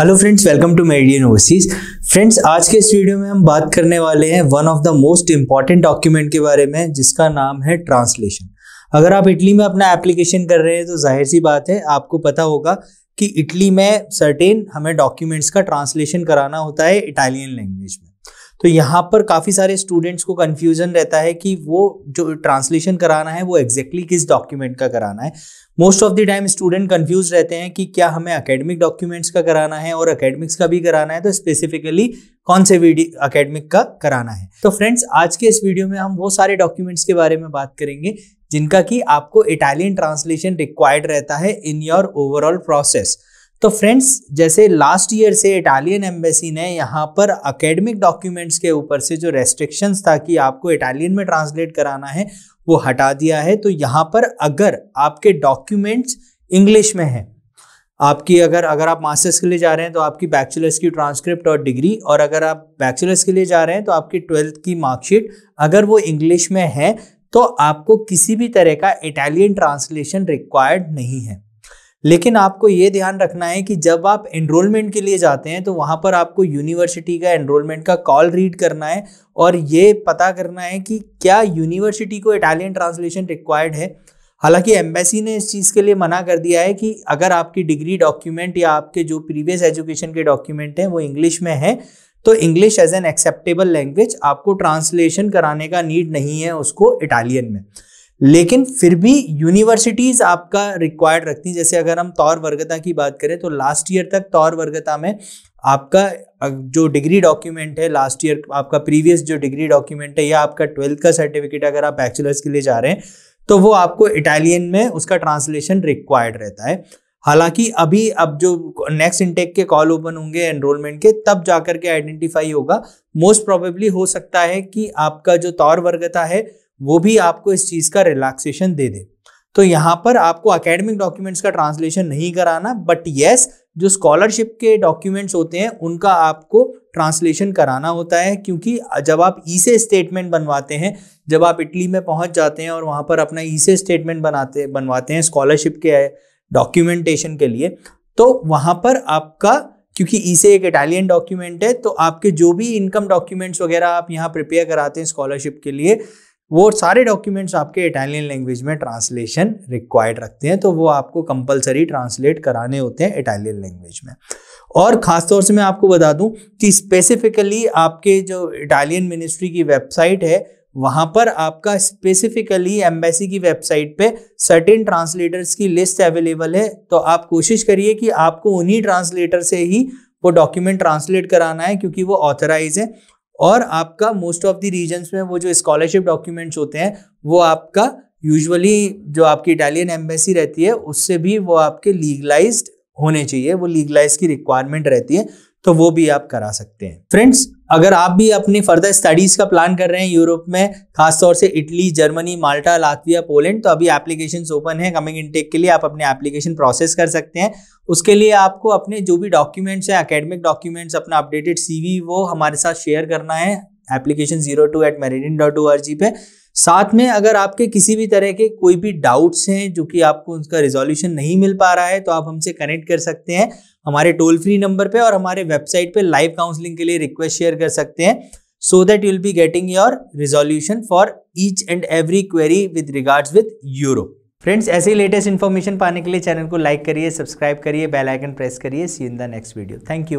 hello friends welcome to Meridean Overseas friends आज के इस वीडियो में हम बात करने वाले हैं one of the most important document के बारे में जिसका नाम है ट्रांसलेशन अगर आप इटली में अपना एप्लीकेशन कर रहे हैं तो जाहिर सी बात है आपको पता होगा कि इटली में सर्टेन हमें डॉक्यूमेंट्स का ट्रांसलेशन कराना होता है इटालियन लैंग्वेज में तो यहाँ पर काफ़ी सारे स्टूडेंट्स को कन्फ्यूज़न रहता है कि वो जो ट्रांसलेशन कराना है वो एग्जैक्टली exactly किस डॉक्यूमेंट का कराना है most of the time student confuse रहते हैं कि क्या हमें अकेडमिक डॉक्यूमेंट्स का कराना है और अकेडमिक्स का भी कराना है तो स्पेसिफिकली कौन से वीडियो अकेडमिक का कराना है तो फ्रेंड्स आज के इस वीडियो में हम वो सारे डॉक्यूमेंट्स के बारे में बात करेंगे जिनका कि आपको इटालियन ट्रांसलेशन रिक्वायर्ड रहता है इन योर ओवरऑल प्रोसेस तो फ्रेंड्स जैसे लास्ट ईयर से इटालियन एम्बेसी ने यहाँ पर अकेडमिक डॉक्यूमेंट्स के ऊपर से जो रेस्ट्रिक्शंस था कि आपको इटालियन में ट्रांसलेट कराना है वो हटा दिया है तो यहाँ पर अगर आपके डॉक्यूमेंट्स इंग्लिश में हैं आपकी अगर अगर आप मास्टर्स के लिए जा रहे हैं तो आपकी बैचलर्स की ट्रांसक्रिप्ट और डिग्री और अगर आप बैचलर्स के लिए जा रहे हैं तो आपकी ट्वेल्थ की मार्कशीट अगर वो इंग्लिश में है तो आपको किसी भी तरह का इटालियन ट्रांसलेशन रिक्वायर्ड नहीं है लेकिन आपको ये ध्यान रखना है कि जब आप एनरोलमेंट के लिए जाते हैं तो वहाँ पर आपको यूनिवर्सिटी का एनरोलमेंट का कॉल रीड करना है और ये पता करना है कि क्या यूनिवर्सिटी को इटालियन ट्रांसलेशन रिक्वायर्ड है हालांकि एम्बेसी ने इस चीज़ के लिए मना कर दिया है कि अगर आपकी डिग्री डॉक्यूमेंट या आपके जो प्रीवियस एजुकेशन के डॉक्यूमेंट हैं वो इंग्लिश में हैं तो English as an acceptable language आपको ट्रांसलेशन कराने का नीड नहीं है उसको इटालियन में लेकिन फिर भी यूनिवर्सिटीज़ आपका रिक्वायर्ड रखती हैं जैसे अगर हम तौर वर्गता की बात करें तो लास्ट ईयर तक तौर वर्गता में आपका जो डिग्री डॉक्यूमेंट है लास्ट ईयर आपका प्रीवियस जो डिग्री डॉक्यूमेंट है या आपका ट्वेल्थ का सर्टिफिकेट अगर आप बैचलर्स के लिए जा रहे हैं तो वो आपको इटालियन में उसका ट्रांसलेशन रिक्वायर्ड रहता है हालांकि अभी अब जो नेक्स्ट इंटेक के कॉल ओपन होंगे एनरोलमेंट के तब जाकर के आइडेंटिफाई होगा मोस्ट प्रोबेबली हो सकता है कि आपका जो तौर वर्गता है वो भी आपको इस चीज़ का रिलैक्सेशन दे दे तो यहाँ पर आपको अकेडमिक डॉक्यूमेंट्स का ट्रांसलेशन नहीं कराना बट येस जो स्कॉलरशिप के डॉक्यूमेंट्स होते हैं उनका आपको ट्रांसलेशन कराना होता है क्योंकि जब आप ई से स्टेटमेंट बनवाते हैं जब आप इटली में पहुंच जाते हैं और वहाँ पर अपना ई से स्टेटमेंट बनाते बनवाते हैं स्कॉलरशिप के डॉक्यूमेंटेशन के लिए तो वहाँ पर आपका क्योंकि ई e से e एक इटालियन डॉक्यूमेंट है तो आपके जो भी इनकम डॉक्यूमेंट्स वगैरह आप यहाँ प्रिपेयर कराते हैं स्कॉलरशिप के लिए वो सारे डॉक्यूमेंट्स आपके इटालियन लैंग्वेज में ट्रांसलेशन रिक्वायर्ड रखते हैं तो वो आपको कंपलसरी ट्रांसलेट कराने होते हैं इटालियन लैंग्वेज में और ख़ास तौर से मैं आपको बता दूं कि स्पेसिफिकली आपके जो इटालियन मिनिस्ट्री की वेबसाइट है वहाँ पर आपका स्पेसिफिकली एम्बेसी की वेबसाइट पे सर्टेन ट्रांसलेटर्स की लिस्ट अवेलेबल है तो आप कोशिश करिए कि आपको उन्हीं ट्रांसलेटर से ही वो डॉक्यूमेंट ट्रांसलेट कराना है क्योंकि वो ऑथराइज है और आपका मोस्ट ऑफ द रीजन्स में वो जो स्कॉलरशिप डॉक्यूमेंट्स होते हैं वो आपका यूजुअली जो आपकी इटालियन एम्बेसी रहती है उससे भी वो आपके लीगलाइज्ड होने चाहिए वो लीगलाइज की रिक्वायरमेंट रहती है तो वो भी आप करा सकते हैं फ्रेंड्स अगर आप भी अपनी फर्दर स्टडीज़ का प्लान कर रहे हैं यूरोप में खासतौर से Italy Germany Malta Latvia Poland तो अभी एप्लीकेशन ओपन है कमिंग इनटेक के लिए आप अपने एप्लीकेशन प्रोसेस कर सकते हैं उसके लिए आपको अपने जो भी डॉक्यूमेंट्स हैं अकेडमिक डॉक्यूमेंट्स अपना अपडेटेड सी वो हमारे साथ शेयर करना है application zero two eight Meridean dot O R G पे साथ में अगर आपके किसी भी तरह के कोई भी डाउट्स हैं जो कि आपको उसका रिजोल्यूशन नहीं मिल पा रहा है तो आप हमसे कनेक्ट कर सकते हैं हमारे टोल फ्री नंबर पे और हमारे वेबसाइट पे लाइव काउंसलिंग के लिए रिक्वेस्ट शेयर कर सकते हैं so that you'll be getting your resolution for each and every query with regards with euro friends ऐसे ही लेटेस्ट इन्फॉर्मेशन पाने के लिए चैनल को लाइक करिए सब्सक्राइब करिए बेल आइकन प्रेस करिए see in the next video thank you